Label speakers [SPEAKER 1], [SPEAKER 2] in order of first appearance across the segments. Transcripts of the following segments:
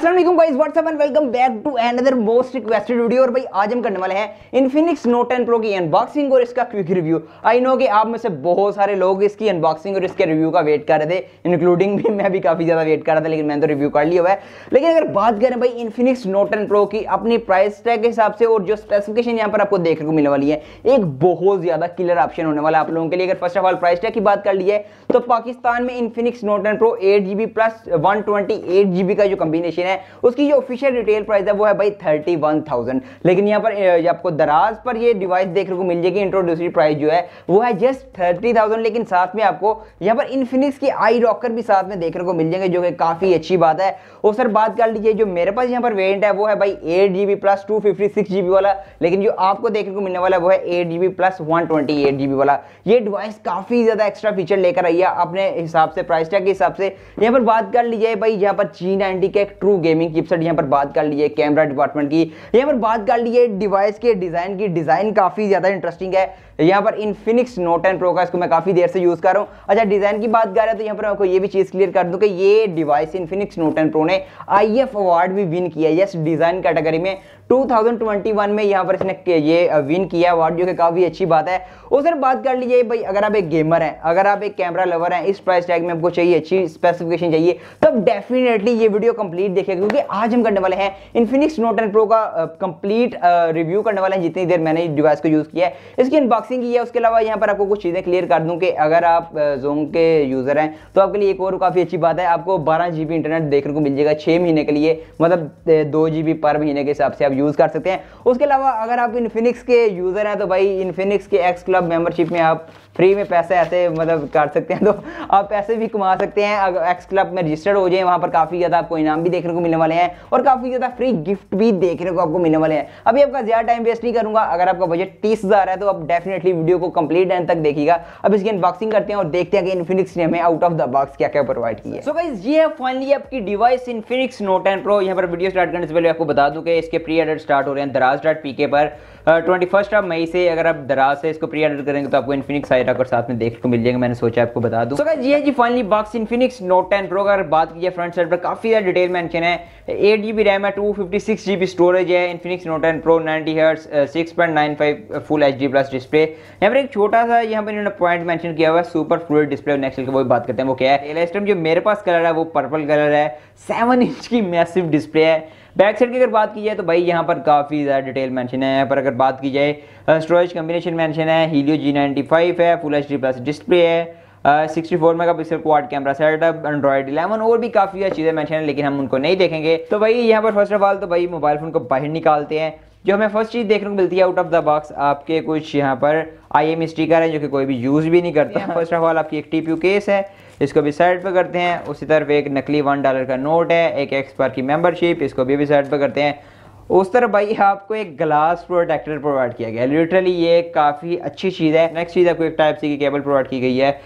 [SPEAKER 1] Aslam guys what's up and welcome back to another most requested video और भाई आज हम करने वाले हैं इन्फिनिक्स नोट टेन प्रो की अनबॉक्सिंग और इसका क्विक रिव्यू आई नो कि आप में से बहुत सारे लोग इसकी अनबॉक्सिंग और इसके रिव्यू का वेट कर रहे थे इंक्लूडिंग भी मैं भी काफ़ी ज़्यादा वेट कर रहा था लेकिन मैंने तो रिव्यू कर लिया हुआ है लेकिन अगर बात करें भाई इन्फिनिक्स नोट टेन प्रो की अपनी प्राइस टैग के हिसाब से और जो स्पेसिफिकेशन यहाँ पर आपको देखने को मिलने वाली है एक बहुत ज़्यादा क्लियर ऑप्शन होने वाला आप लोगों के लिए अगर first of all price tag की बात कर ली है तो पाकिस्तान में Infinix note ten pro eight plus one का जो कम्बिनेशन है है उसकी जो ऑफिशियल रिटेल प्राइस है वो है भाई थर्टी वन थाउजेंड लेकिन यहाँ पर आपको दराज पर ये डिवाइस देखने को मिल जाएगी इंट्रोड्यूसरी प्राइस जो है वो है जस्ट थर्टी थाउजेंड लेकिन साथ में आपको यहाँ पर इन्फिनिक्स की आई रॉकर भी साथ में देखने को मिल जाएंगे जो कि काफ़ी अच्छी बात है और सर बात कर लीजिए जो मेरे पास यहाँ पर वेरियंट है वो है भाई eight G plus two fifty six G वाला लेकिन जो आपको देखने को मिलने वाला है वो है eight G plus one twenty eight G वाला ये डिवाइस काफ़ी ज़्यादा एक्स्ट्रा फीचर लेकर आई है अपने हिसाब से प्राइस टैग के हिसाब से यहाँ पर बात कर लीजिए भाई यहाँ पर जी नाइनटी का एक ट्रू गेमिंग की यहाँ पर बात कर ली कैमरा डिपार्टमेंट की यहाँ पर बात कर लिए डिवाइस के डिज़ाइन की डिज़ाइन काफ़ी ज़्यादा इंटरेस्टिंग है यहाँ पर इनफिनिक्स नोट एंड प्रो का इसको मैं काफ़ी देर से यूज़ कर रहा हूँ अच्छा डिज़ाइन की बात कर रहे तो यहाँ पर आपको ये भी चीज़ क्लियर कर दूँ कि ये डिवाइस इनफिनिक्स नोट एंड प्रो ने आई अवार्ड भी विन किया यस डिज़ाइन कैटेगरी में 2021 में यहाँ पर इसने ये विन किया अवार्ड जो कि काफ़ी अच्छी बात है और सर बात कर लीजिए भाई अगर आप एक गेमर हैं अगर आप एक कैमरा लवर हैं इस प्राइस टैग में आपको चाहिए अच्छी स्पेसिफिकेशन चाहिए तब डेफिनेटली ये वीडियो कंप्लीट देखिए क्योंकि आज हम करने वाले हैं इन्फिनिक्स नोट एंड प्रो का कंप्लीट रिव्यू करने वाले हैं जितनी देर मैंने डिवाइस को यूज़ किया है इसकी अनबॉक्स बॉक्सिंग की है उसके अलावा यहाँ पर आपको कुछ चीज़ें क्लियर कर दूँ कि अगर आप जोंग के यूज़र हैं तो आपके लिए एक और काफ़ी अच्छी बात है आपको बारह जी इंटरनेट देखने को मिल जाएगा छः महीने के लिए मतलब दो जी पर महीने के हिसाब से आप यूज़ कर सकते हैं उसके अलावा अगर आप इनफिनिक्स के यूज़र हैं तो भाई इनफिनिक्स के एक्स क्लब मेम्बरशिप में आप फ्री में पैसे ऐसे मतलब कर सकते हैं तो आप पैसे भी कमा सकते हैं अगर एक्स क्लब में रजिस्टर्ड हो जाए वहाँ पर काफ़ी ज़्यादा आपको इनाम भी देखने को मिलने वाले हैं और काफ़ी ज़्यादा फ्री गिफ्ट भी देखने को आपको मिलने वाले हैं अभी आपका ज़्यादा टाइम वेस्ट नहीं करूँगा अगर आपका बजट तीस है तो आप डेफिनेट डेफिनेटली वीडियो को कंप्लीट एंड तक देखिएगा अब इसकी अनबॉक्सिंग करते हैं और देखते हैं कि इन्फिनिक्स ने हमें आउट ऑफ द बॉक्स क्या क्या प्रोवाइड किया सो गाइज ये है फाइनली आपकी डिवाइस इन्फिनिक्स नोट एंड प्रो यहाँ पर वीडियो स्टार्ट करने से पहले आपको बता दूं कि इसके प्री एडर स्टार्ट हो रहे हैं दराज डॉट पीके पर ट्वेंटी फर्स्ट ऑफ मई से अगर आप दराज से इसको प्री ऑर्डर करेंगे तो आपको इन्फिनिक्स आई रखकर साथ में देखने को मिल जाएगा मैंने सोचा आपको बता दूँ सो ये जी finally box Infinix note ten pro अगर बात की जाए फ्रंट साइड पर काफ़ी ज़्यादा डिटेल मैंशन है एट जी बी रैम है two fifty six G B storage है Infinix note ten pro ninety hertz six point nine five full H D plus display यहाँ पर एक छोटा सा यहाँ पर इन्होंने पॉइंट मैंशन किया हुआ है सुपर फ्लूड डिस्प्ले नेक्स्ट की वो बात करते हैं वो क्या है एल जो मेरे पास कलर है वो पर्पल कलर है सेवन इंच की मैसिव डिस्प्ले है बैक साइड की अगर बात की जाए तो भाई यहाँ पर काफ़ी ज़्यादा डिटेल मैंशन है पर अगर बात की जाए स्टोरेज कम्बिनेशन मैंशन है हीलियो जी नाइनटी फाइव है full H D plus display है sixty four mega pixel quad camera setup Android eleven और भी काफ़ी चीज़ें मैंशन है लेकिन हम उनको नहीं देखेंगे तो भाई यहाँ पर फर्स्ट ऑफ ऑल तो भाई मोबाइल फ़ोन को बाहर निकालते हैं जो हमें फर्स्ट चीज़ देखने को मिलती है आउट ऑफ द बॉक्स आपके कुछ यहाँ पर आई एम स्टीकर है जो कि कोई भी यूज़ भी नहीं करता फर्स्ट ऑफ ऑल आपकी एक टी केस है इसको भी साइड पर करते हैं उसी तरफ एक नकली वन डॉलर का नोट है एक एक्सपायर की मेम्बरशिप इसको भी, भी साइड पर करते हैं उस तरफ भाई आपको एक ग्लास प्रोटेक्टर प्रोवाइड किया गया लिटरली ये काफ़ी अच्छी चीज़ है नेक्स्ट चीज़ आपको एक टाइप सी की केबल प्रोवाइड की गई है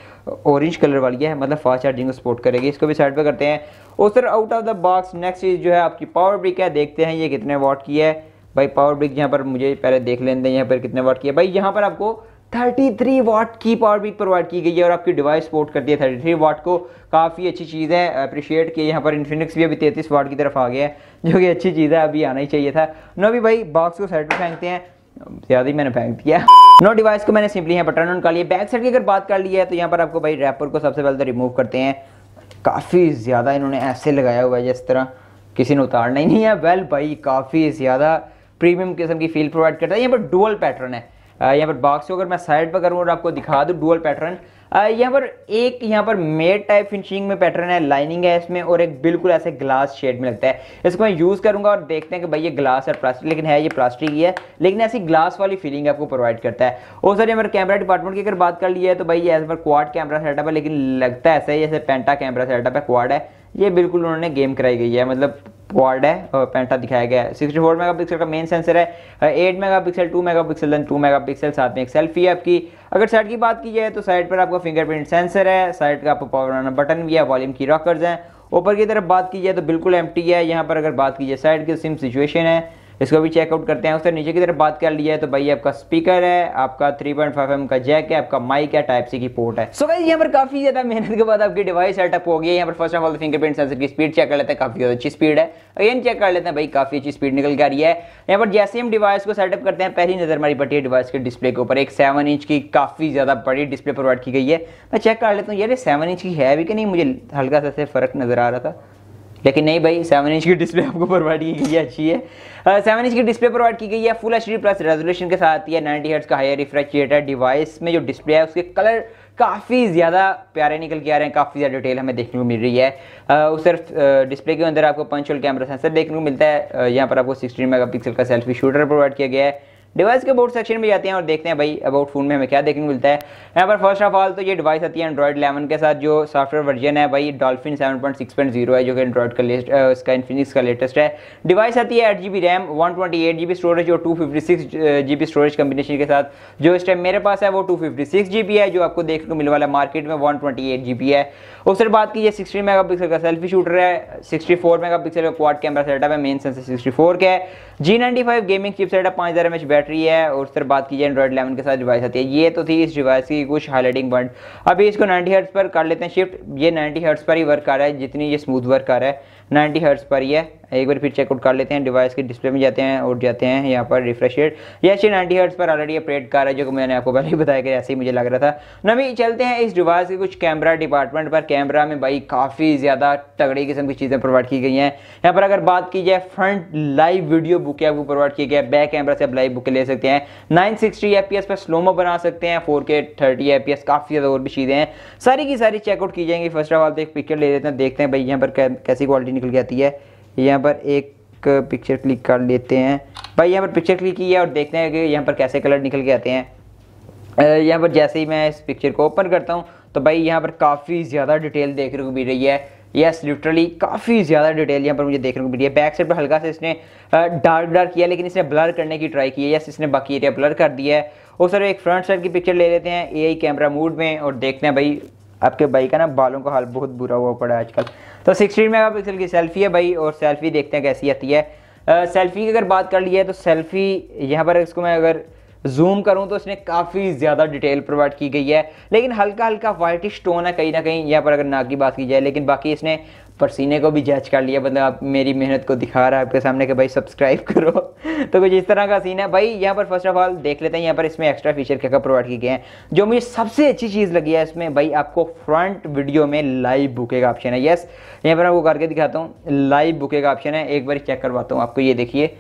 [SPEAKER 1] ऑरेंज कलर वाली है मतलब फास्ट चार्जिंग को सपोर्ट करेगी इसको भी साइड पर करते हैं उस तरह out of the box next चीज़ जो है आपकी पावर ब्रिक है देखते हैं ये कितने वाट की है भाई पावर ब्रिक यहाँ पर मुझे पहले देख लेते हैं यहाँ पर कितने वाट की है भाई यहाँ पर आपको 33 वाट की पावर भी प्रोवाइड की गई है और आपकी डिवाइस सपोर्ट कर थर्टी 33 वाट को काफ़ी अच्छी चीज़ है अप्रिशिएट किया यहाँ पर इन्फिनिक्स भी अभी 33 वाट की तरफ आ गया है जो कि अच्छी चीज़ है अभी आना ही चाहिए था नो अभी भाई बॉक्स को साइड पर फेंकते हैं ज़्यादा ही मैंने फेंक दिया नो डिवाइस को मैंने सिंपली यहाँ बटन ऑन कर लिया बैक साइड की अगर बात कर ली है तो यहाँ पर आपको भाई रैपर को सबसे पहले तो रिमूव करते हैं काफ़ी ज़्यादा इन्होंने ऐसे लगाया हुआ है जिस तरह किसी ने उतारना ही नहीं है वेल भाई काफ़ी ज़्यादा प्रीमियम किस्म की फील प्रोवाइड करता है यहाँ पर डुअल पैटर्न है यहाँ पर बॉक्स को अगर मैं साइड पर करूँ और आपको दिखा दूँ डुअल पैटर्न यहाँ पर एक यहाँ पर मेड टाइप फिनिशिंग में पैटर्न है लाइनिंग है इसमें और एक बिल्कुल ऐसे ग्लास शेड में लगता है इसको मैं यूज़ करूँगा और देखते हैं कि भाई ये ग्लास है प्लास्टिक लेकिन है ये प्लास्टिक ही है लेकिन ऐसी ग्लास वाली फीलिंग आपको प्रोवाइड करता है और सर यहाँ पर कैमरा डिपार्टमेंट की अगर बात कर ली है तो भाई ये पर क्वाड कैमरा सेटअप है लेकिन लगता है ऐसा ही जैसे पेंटा कैमरा सेटअप है क्वाड है ये बिल्कुल उन्होंने गेम कराई गई है मतलब क्वाड है और पेंटा दिखाया गया है सिक्सटी फोर मेगा पिक्सल का मेन सेंसर है eight mega pixel two mega pixel then two mega pixel साथ में एक सेल्फी है आपकी अगर साइड की बात की जाए तो साइड पर आपका फिंगरप्रिंट सेंसर है साइड का आपको पावर ऑन बटन भी है वॉल्यूम की रॉकर्स हैं ऊपर की तरफ बात की जाए तो बिल्कुल एम्प्टी है यहाँ पर अगर बात की जाए साइड की सेम तो सिचुएशन है इसको भी चेकआउट करते हैं उससे नीचे की तरफ बात कर लिया है तो भाई आपका स्पीकर है आपका 3.5 पॉइंट का जैक है आपका माइक है टाइप सी की पोर्ट है सो भाई यहाँ पर काफी ज्यादा मेहनत के बाद आपकी डिवाइस सेटअप हो गई है यहाँ पर first of all fingerprint sensor की स्पीड चेक कर लेते हैं काफी ज्यादा अच्छी स्पीड है अगेन चेक कर लेते हैं भाई काफी अच्छी स्पीड निकल कर रही है यहाँ पर जैसे हम डिवाइस को सेटअप करते हैं पहली नजर हमारी पटी है डिवाइस के डिस्प्ले के ऊपर एक सेवन इंच की काफी ज्यादा बड़ी डिस्प्ले प्रोवाइड की गई है मैं चेक कर लेता हूँ यार सेवन इंच की है भी कि नहीं मुझे हल्का सा फर्क नजर आ रहा था लेकिन नहीं भाई सेवन इंच की डिस्प्ले आपको प्रोवाइड की गई है अच्छी है सेवन इंच की डिस्प्ले प्रोवाइड की गई है फुल एच प्लस रेजोल्यूशन के साथ आती है नाइन्टी हर्ट्स का हायर रिफ्रेजरेटर डिवाइस में जो डिस्प्ले है उसके कलर काफ़ी ज़्यादा प्यारे निकल के आ रहे हैं काफ़ी ज़्यादा डिटेल हमें देखने को मिल रही है वो सिर्फ डिस्प्ले के अंदर आपको पंचोल कैमरा सेंसर देखने को मिलता है यहाँ पर आपको सिक्सटीन मेगा का सेल्फी शूटर प्रोवाइड किया गया है डिवाइस के अबाउट सेक्शन में जाते हैं और देखते हैं भाई अबाउट फोन में हमें क्या देखने को मिलता है यहाँ पर फर्स्ट ऑफ ऑल तो ये डिवाइस आती है एंड्रॉइड 11 के साथ जो सॉफ्टवेयर वर्जन है भाई डॉल्फिन 7.6.0 है जो कि एंड्रॉइड का लेस्ट उसका इन्फिनिक्स का लेटेस्ट है डिवाइस आती है eight G B RAM one twenty eight G B storage और two fifty six G B storage combination के साथ जो इस टाइम मेरे पास है वो two fifty six G B है जो आपको देखने को मिलने वाला है मार्केट में one twenty eight G B है उससे बात की सिक्सटी मेगा पिक्सल का सेल्फी शूटर है सिक्सटी फोर मेगा पिक्सल का क्वाड कैमरा सेटअप है मेन सेंसर सिक्सटी फोर का है G ninety five gaming chip setup पाँच हज़ार एम एच बैट बैटरी है और सिर्फ बात कीजिए एंड्रॉइड इलेवन के साथ डिवाइस आती है ये तो थी इस डिवाइस की कुछ हाईलाइटिंग पॉइंट अभी इसको नाइन्टी हर्ट्स पर कर लेते हैं शिफ्ट ये नाइन्टी हर्ट्स पर ही वर्क कर रहा है जितनी ये स्मूथ वर्क कर रहा है नाइन्टी हर्ट्स पर ही है एक बार फिर चेकआउट कर लेते हैं डिवाइस के डिस्प्ले में जाते हैं और जाते हैं यहाँ पर रिफ्रेश रेट ये अच्छी नाइनटी हर्ट्स पर ऑलरेडी अपडेट कर है जो मैंने आपको पहले ही बताया कि ऐसे ही मुझे लग रहा था नवी चलते हैं इस डिवाइस के कुछ कैमरा डिपार्टमेंट पर कैमरा में भाई काफ़ी ज़्यादा तगड़ी किस्म की चीज़ें प्रोवाइड की गई हैं यहाँ पर अगर बात की जाए फ्रंट लाइव वीडियो बुक आपको प्रोवाइड किया गया बैक कैमरा से आप लाइव बुक ले सकते हैं नाइन सिक्सटी पर स्लोमो बना सकते हैं फोर के थर्टी काफ़ी ज़्यादा और भी चीज़ें हैं सारी की सारी चेकआउट की जाएंगी फर्स्ट ऑफ ऑल तो एक पिक्चर ले लेते हैं देखते हैं भाई यहाँ पर कैसी क्वालिटी निकल के आती है यहाँ पर एक पिक्चर क्लिक कर लेते हैं भाई यहाँ पर पिक्चर क्लिक की है और देखते हैं कि यहाँ पर कैसे कलर निकल के आते हैं यहाँ पर जैसे ही मैं इस पिक्चर को ओपन करता हूँ तो भाई यहाँ पर काफ़ी ज़्यादा डिटेल देखने को मिल रही है यस लिटरली काफ़ी ज़्यादा डिटेल यहाँ पर मुझे देखने को मिल रही है बैक साइड पर हल्का से इसने डार्क डार्क किया लेकिन इसने ब्लर करने की ट्राई की है यस इसने बाकी एरिया ब्लर कर दिया है और सर एक फ्रंट साइड की पिक्चर ले लेते हैं ए कैमरा मूड में और देखते हैं भाई आपके भाई का ना बालों का हाल बहुत बुरा हुआ पड़ा है आजकल तो सिक्सटीन मेगा पिक्सल की सेल्फी है भाई और सेल्फी देखते हैं कैसी आती है सेल्फी की अगर बात कर ली है तो सेल्फी यहाँ पर इसको मैं अगर जूम करूं तो इसने काफ़ी ज़्यादा डिटेल प्रोवाइड की गई है लेकिन हल्का हल्का वाइटिश टोन है कहीं ना कहीं यहाँ पर अगर नाक की बात की जाए लेकिन बाकी इसने सीने को भी जज कर लिया बंदा मतलब आप मेरी मेहनत को दिखा रहा है आपके सामने कि भाई सब्सक्राइब करो तो कुछ इस तरह का सीन है भाई यहाँ पर फर्स्ट ऑफ ऑल देख लेते हैं यहाँ पर इसमें एक्स्ट्रा फीचर क्या क्या प्रोवाइड किए गए हैं जो मुझे सबसे अच्छी चीज़ लगी है इसमें भाई आपको फ्रंट वीडियो में लाइव बुके का ऑप्शन है येस यहाँ पर आपको करके दिखाता हूँ लाइव बुके का ऑप्शन है एक बार चेक करवाता हूँ आपको ये देखिए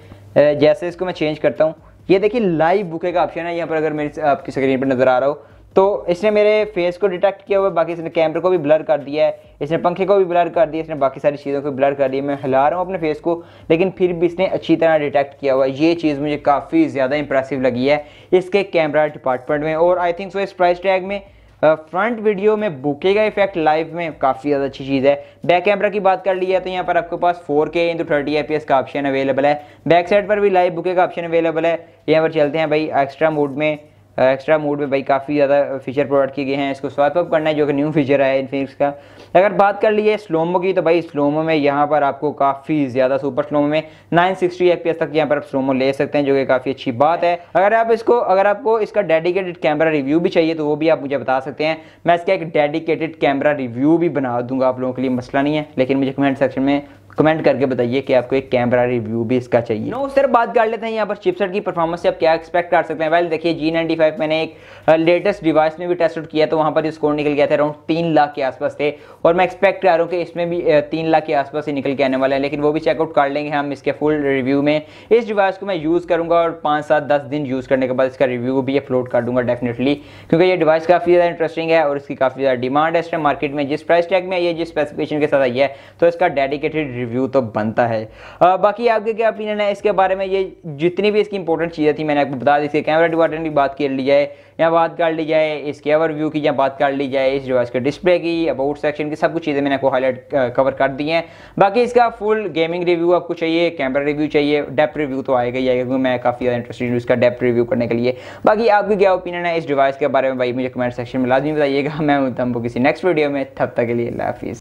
[SPEAKER 1] जैसे इसको मैं चेंज करता हूँ ये देखिए लाइव बुके का ऑप्शन है यहाँ पर अगर मेरी आपकी स्क्रीन पर नज़र आ रहा हो तो इसने मेरे फेस को डिटेक्ट किया हुआ बाकी इसने कैमरे को भी ब्लर कर दिया है इसने पंखे को भी ब्लर कर दिया इसने बाकी सारी चीज़ों को ब्लर कर दिया मैं हिला रहा हूँ अपने फेस को लेकिन फिर भी इसने अच्छी तरह डिटेक्ट किया हुआ ये चीज़ मुझे काफ़ी ज़्यादा इंप्रेसिव लगी है इसके कैमरा डिपार्टमेंट में और आई थिंक सो इस प्राइस टैग में फ्रंट वीडियो में बुके का इफेक्ट लाइव में काफ़ी ज़्यादा अच्छी चीज़ है बैक कैमरा की बात कर ली है तो यहाँ पर आपके पास 4K के इंटू थर्टी आई का ऑप्शन अवेलेबल है बैक साइड पर भी लाइव बुके का ऑप्शन अवेलेबल है यहाँ पर चलते हैं भाई एक्स्ट्रा मोड में एक्स्ट्रा मोड में भाई काफ़ी ज़्यादा फीचर प्रोवाइड किए गए हैं इसको स्वाइप अप करना है जो कि न्यू फीचर है इनफिनिक्स का अगर बात कर लिए स्लोमो की तो भाई स्लोमो में यहाँ पर आपको काफ़ी ज़्यादा सुपर स्लोमो में 960 सिक्सटी तक यहाँ पर आप स्लोमो ले सकते हैं जो कि काफ़ी अच्छी बात है अगर आप इसको अगर आपको इसका डेडिकेटेड कैमरा रिव्यू भी चाहिए तो वो भी आप मुझे बता सकते हैं मैं इसका एक डेडिकेटेड कैमरा रिव्यू भी बना दूंगा आप लोगों के लिए मसला नहीं है लेकिन मुझे कमेंट सेक्शन में कमेंट करके बताइए कि आपको एक कैमरा रिव्यू भी इसका चाहिए नो सर बात कर लेते हैं यहाँ पर चिपसेट की परफॉर्मेंस से आप क्या एक्सपेक्ट कर सकते हैं वेल देखिए जी नाइनटी फाइव मैंने एक लेटेस्ट डिवाइस में भी टेस्ट किया तो वहाँ पर स्कोर निकल गया था अराउंड तीन लाख के आसपास थे और मैं एक्सपेक्ट कर रहा हूँ कि इसमें भी तीन लाख के आसपास ही निकल के आने वाला है लेकिन वो भी चेकआउट कर लेंगे हम इसके फुल रिव्यू में इस डिवाइस को मैं यूज़ करूँगा और पाँच सात दस दिन यूज़ करने के बाद इसका रिव्यू भी अपलोड कर दूँगा डेफिनेटली क्योंकि ये डिवाइस काफ़ी ज़्यादा इंटरेस्टिंग है और इसकी काफ़ी ज़्यादा डिमांड है इस मार्केट में जिस प्राइस टैग में आई है जिस स्पेसिफिकेशन के साथ आई है तो इसका डेडिकेटेड रिव्यू तो बनता है आ, बाकी आपके क्या ओपिनियन है इसके बारे में ये जितनी भी इसकी इंपॉर्टेंट चीज़ें थी मैंने आपको बता दी इसके कैमरा डिपार्टमेंट की बात कर ली जाए या बात कर ली जाए इसके व्यू की या बात कर ली जाए इस डिवाइस के डिस्प्ले की अबाउट सेक्शन की सब कुछ चीज़ें मैंने आपको हाईलाइट कवर कर दी हैं बाकी इसका फुल गेमिंग रिव्यू आपको चाहिए कैमरा रिव्यू चाहिए डेप्थ रिव्यू तो आएगा ही आएगा क्योंकि मैं काफ़ी ज़्यादा इंटरेस्टेड हूँ इसका डेप्थ रिव्यू करने के लिए बाकी आपकी क्या ओपिनियन है इस डिवाइस के बारे में भाई मुझे कमेंट सेक्शन में लाजमी बताइए बताइएगा मैं उतम किसी नेक्स्ट वीडियो में तब तक के लिए अल्लाह हाफिज़